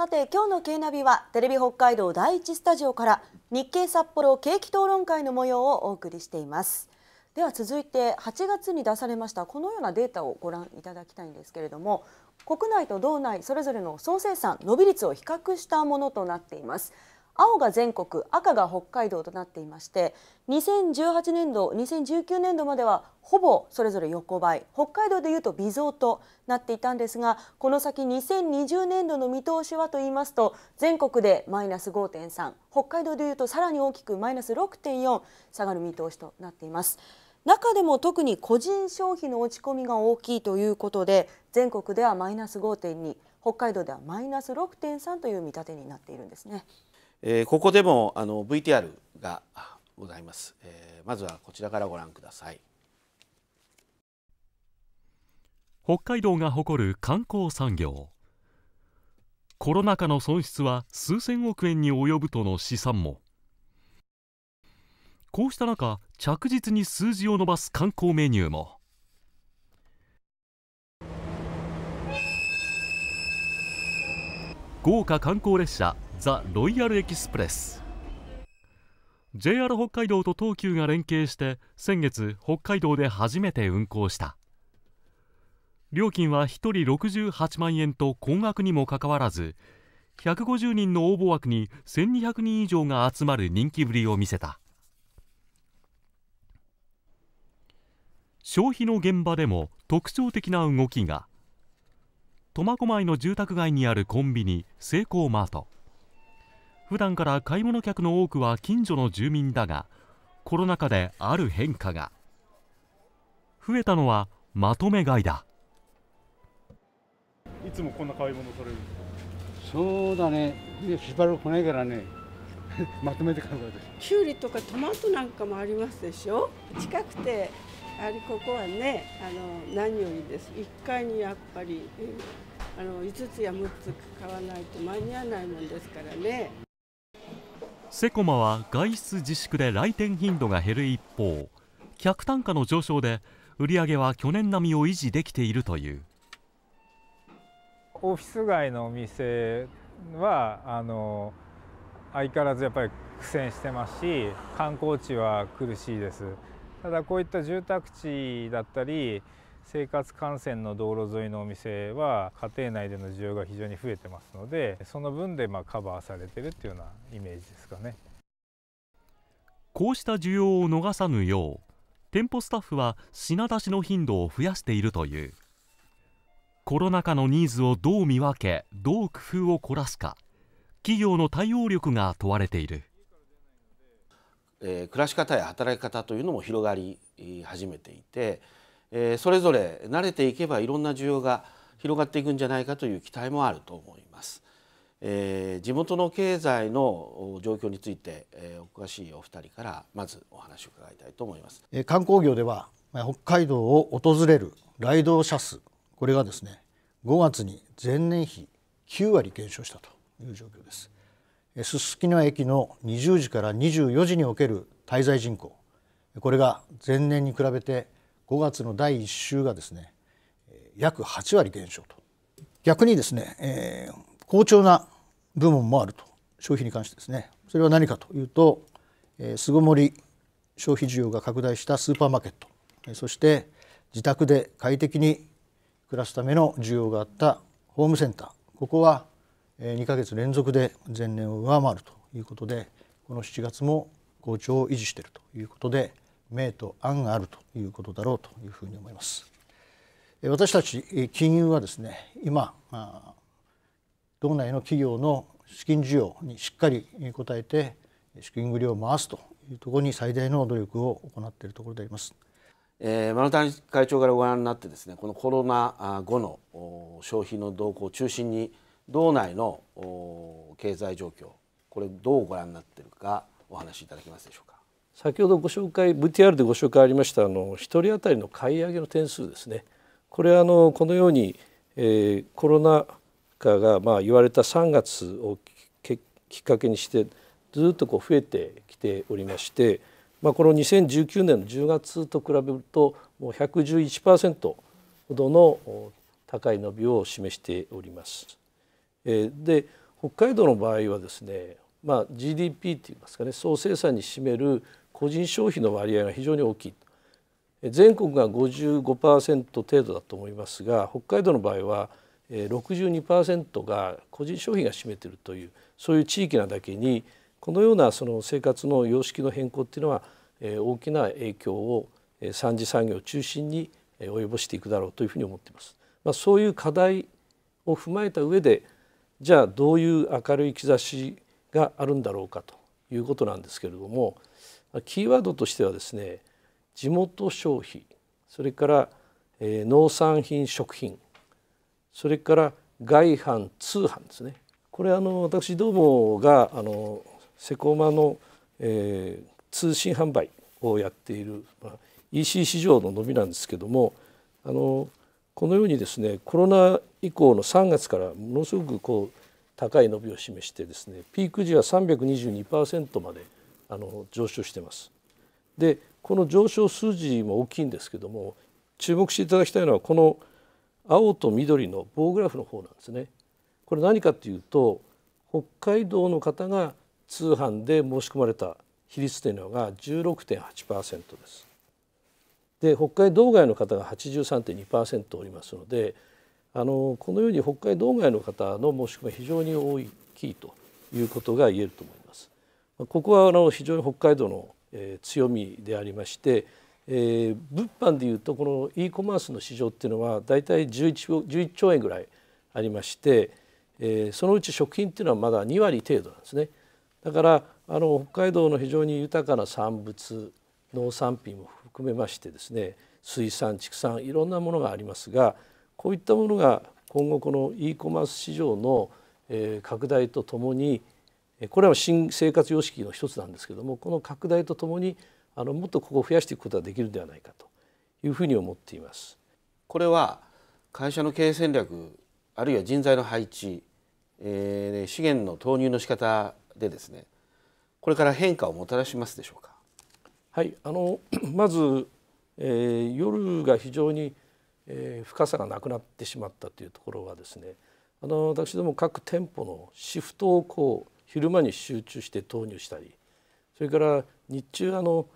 さて今日の K ナビはテレビ北海道第一スタジオから日経札幌景気討論会の模様をお送りしていますでは続いて8月に出されましたこのようなデータをご覧いただきたいんですけれども国内と道内それぞれの総生産伸び率を比較したものとなっています青が全国赤が北海道となっていまして2018年度2019年度まではほぼそれぞれ横ばい北海道でいうと微増となっていたんですがこの先2020年度の見通しはといいますと全国でマイナス5.3北海道でいうとさらに大きくマイナス6.4下がる見通しとなっています。中でも特に個人消費の落ち込みが大きいということで全国ではマイナス5.2北海道ではマイナス6.3という見立てになっているんですね。えー、ここでもあの VTR がございます、えー、まずはこちらからご覧ください北海道が誇る観光産業コロナ禍の損失は数千億円に及ぶとの試算もこうした中着実に数字を伸ばす観光メニューも豪華観光列車ザ・ロイヤルエキスプレス JR 北海道と東急が連携して先月北海道で初めて運行した料金は1人68万円と高額にもかかわらず150人の応募枠に1200人以上が集まる人気ぶりを見せた消費の現場でも特徴的な動きが苫小牧の住宅街にあるコンビニセイコーマート普段から買い物客の多くは近所の住民だがコロナ禍である変化が増えたのはまとめ買いだいつもこんな買い物されるそうだねしばらく来ないからね まとめて買うからですきゅうりとかトマトなんかもありますでしょ近くてあれここはねあの何よりです1階にやっぱり、あの5つや6つ買わないと間に合わないもんですからね。セコマは外出自粛で来店頻度が減る一方客単価の上昇で売り上げは去年並みを維持できているというオフィス街のお店はあの相変わらずやっぱり苦戦してますし観光地は苦しいですただこういった住宅地だったり生活感染の道路沿いのお店は家庭内での需要が非常に増えてますのでその分でまカバーされてるっていうようなイメージですかねこうした需要を逃さぬよう店舗スタッフは品出しの頻度を増やしているというコロナ禍のニーズをどう見分けどう工夫を凝らすか企業の対応力が問われている、えー、暮らし方や働き方というのも広がり始めていてえー、それぞれ慣れていけばいろんな需要が広がっていくんじゃないかという期待もあると思います。えー、地元の経済の状況について、えー、お詳しいお二人からまずお話を伺いたいと思います、えー、観光業では北海道を訪れる来道者数これがですね5月に前年比9割減少したという状況ですすすきの駅の20時から24時における滞在人口これが前年に比べて5月の第1週がですね約8割減少と逆にですね、えー、好調な部門もあると消費に関してですねそれは何かというと、えー、巣ごもり消費需要が拡大したスーパーマーケット、えー、そして自宅で快適に暮らすための需要があったホームセンターここは2ヶ月連続で前年を上回るということでこの7月も好調を維持しているということで明と暗があるということだろうというふうに思います。私たち金融はですね今道内の企業の資金需要にしっかり応えて資金繰りを回すというところに最大の努力を行っているところであります。え丸谷会長からご覧になってですねこのコロナ後の消費の動向を中心に道内の経済状況これどうご覧になっているかお話しいただけますでしょうか。先ほどご紹介 VTR でご紹介ありましたあの1人当たりの買い上げの点数ですねこれはのこのように、えー、コロナ禍がまあ言われた3月をきっかけにしてずっとこう増えてきておりまして、まあ、この2019年の10月と比べるともう111%ほどの高い伸びを示しております。えー、で北海道の場合はですね、まあ、GDP といいますかね総生産に占める個人消費の割合が非常に大きい全国が55%程度だと思いますが北海道の場合は62%が個人消費が占めているというそういう地域なだけにこのようなその生活の様式の変更っていうのは大きな影響を産次産業を中心に及ぼしていくだろうというふうに思っています。まあ、そういう課題を踏まえた上でじゃあどういう明るい兆しがあるんだろうかということなんですけれどもキーワードとしてはですね地元消費それから、えー、農産品食品それから外販通販ですねこれあの私どもがあのセコマの、えー、通信販売をやっている、まあ、EC 市場の伸びなんですけどもあのこのようにですねコロナ以降の3月からものすごくこう高い伸びを示してですねピーク時は322%まであの上昇してます。でこの上昇数字も大きいんですけども注目していただきたいのはこの青と緑の棒グラフの方なんですね。これ何かというと北海道の方が通販で申し込まれた比率というのが16.8%です。で北海道外の方が83.2%おりますのであのこのように北海道外の方の申し込みは非常に大きいということが言えると思います。ここはあの非常に北海道の、え強みでありまして、えー、物販でいうとこの e コマースの市場っていうのは大体 11, 11兆円ぐらいありまして、えー、そのうち食品っていうのはまだ2割程度なんですね。だからあの北海道の非常に豊かな産物農産品も含めましてですね水産畜産いろんなものがありますがこういったものが今後この e コマース市場の拡大とともにこれは新生活様式の一つなんですけどもこの拡大とともにあのもっとここを増やしていくことができるんではないかというふうに思っています。これは会社の経営戦略あるいは人材の配置、えー、資源の投入の仕方でですねこれから変化をもたらしますでしょうか。はいあの まず、えー、夜が非常に、えー、深さがなくなってしまったというところはですねあの私ども各店舗のシフトをこう昼間に集中して投入したりそれから日中あの、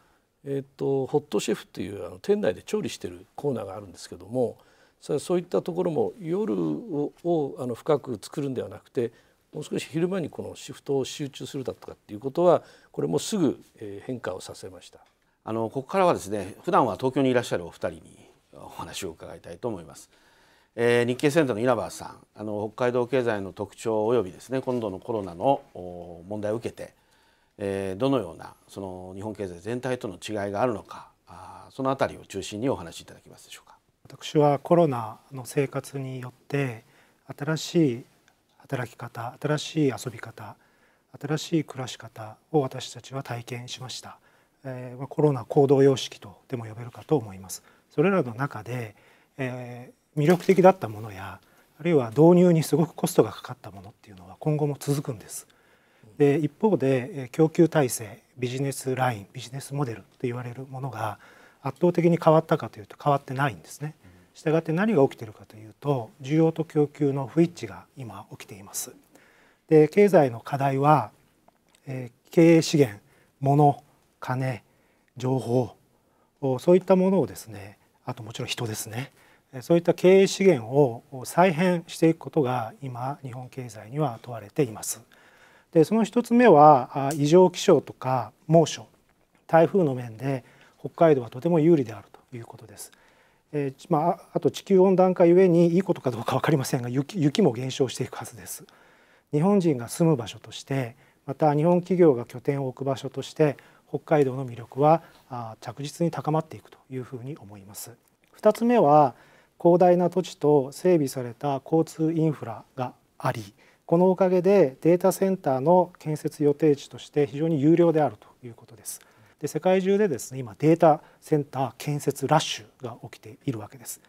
えーと、ホットシェフというあの店内で調理してるコーナーがあるんですけどもそういったところも夜をあの深く作るんではなくてもう少し昼間にこのシフトを集中するだとかっていうことはこれもすぐ変化をさせましたあのここからはですね普段は東京にいらっしゃるお二人にお話を伺いたいと思います。えー、日経センターの稲葉さんあの北海道経済の特徴及びですね今度のコロナの問題を受けて、えー、どのようなその日本経済全体との違いがあるのかあそのあたりを中心にお話しいただけますでしょうか。私はコロナの生活によって新しい働き方新しい遊び方新しい暮らし方を私たちは体験しました、えー、コロナ行動様式とでも呼べるかと思いますそれらの中で、えー魅力的だったものやあるいは導入にすごくコストがかかったものっていうのは今後も続くんです。で一方で供給体制ビジネスラインビジネスモデルと言われるものが圧倒的に変わったかというと変わってないんですね。したがって何が起きてるかというと需要と供給の不一致が今起きています。で経済の課題は、えー、経営資源物金情報そういったものをですねあともちろん人ですねそういった経営資源を再編していくことが今日本経済には問われています。でその1つ目は異常気象とか猛暑台風の面で北海道はとても有利であるということです。えー、まあ、あと地球温暖化ゆえにいいことかどうか分かりませんが雪雪も減少していくはずです。日本人が住む場所としてまた日本企業が拠点を置く場所として北海道の魅力は着実に高まっていくというふうに思います。2つ目は広大な土地と整備された交通インフラがありこのおかげでデータセンターの建設予定地として非常に有料であるということです。で世界中でですね今データセンター建設ラッシュが起きているわけです。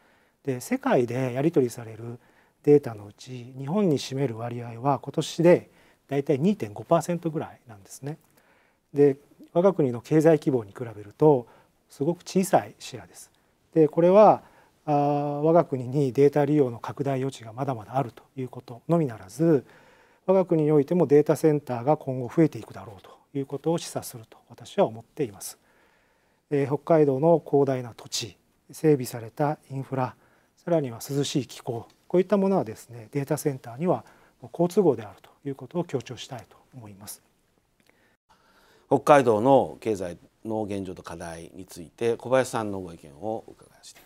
で世界でやり取りされるデータのうち日本に占める割合は今年でだいたい2.5%ぐらいなんですね。で我が国の経済規模に比べるとすごく小さいシェアです。でこれはあ我が国にデータ利用の拡大余地がまだまだあるということのみならず我が国においてもデータセンターが今後増えていくだろうということを示唆すると私は思っています。えー、北海道の広大な土地整備されたインフラさらには涼しい気候こういったものはですねデータセンターには好都合であるということを強調したいと思います。北海道の経済の現状と課題について小林さんのご意見を伺いました。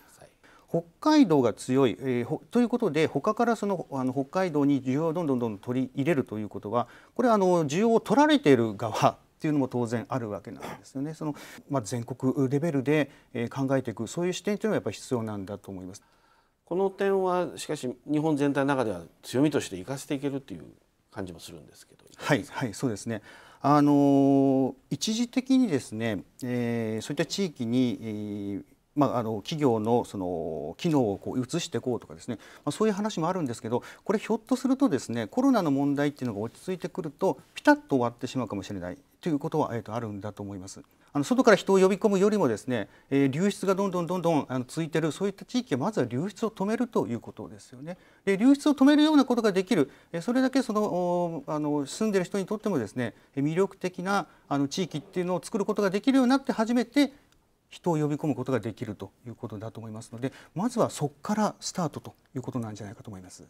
北海道が強い、えー、ということで他からそのあの北海道に需要をどんどんどんどん取り入れるということはこれはあの需要を取られている側っていうのも当然あるわけなんですよね。そのまあ、全国レベルで、え考えていくそういう視点というのはやっぱり必要なんだと思います。この点はしかし日本全体の中では強みとして生かしていけるという感じもするんですけど。はい、はい、そうですね。あの一時的にですね、えー、そういった地域に、えー、まあ、あの企業のその機能をこう移していこうとかですね、まあ、そういう話もあるんですけどこれひょっとするとですねコロナの問題っていうのが落ち着いてくるとピタッと終わってしまうかもしれないということは、えー、とあるんだと思います。あの外から人を呼び込むよりもですね、えー、流出がどんどんどんどんあのついてるそういった地域はまずは流出を止めるということですよね。で流出を止めるようなことができる、えー、それだけそのあの住んでる人にとってもですね魅力的なあの地域っていうのを作ることができるようになって初めて人を呼び込むことができるということだと思いますのでまずはそこからスタートということなんじゃないかと思います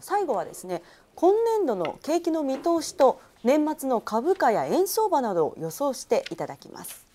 最後はですね今年度の景気の見通しと年末の株価や円相場などを予想していただきます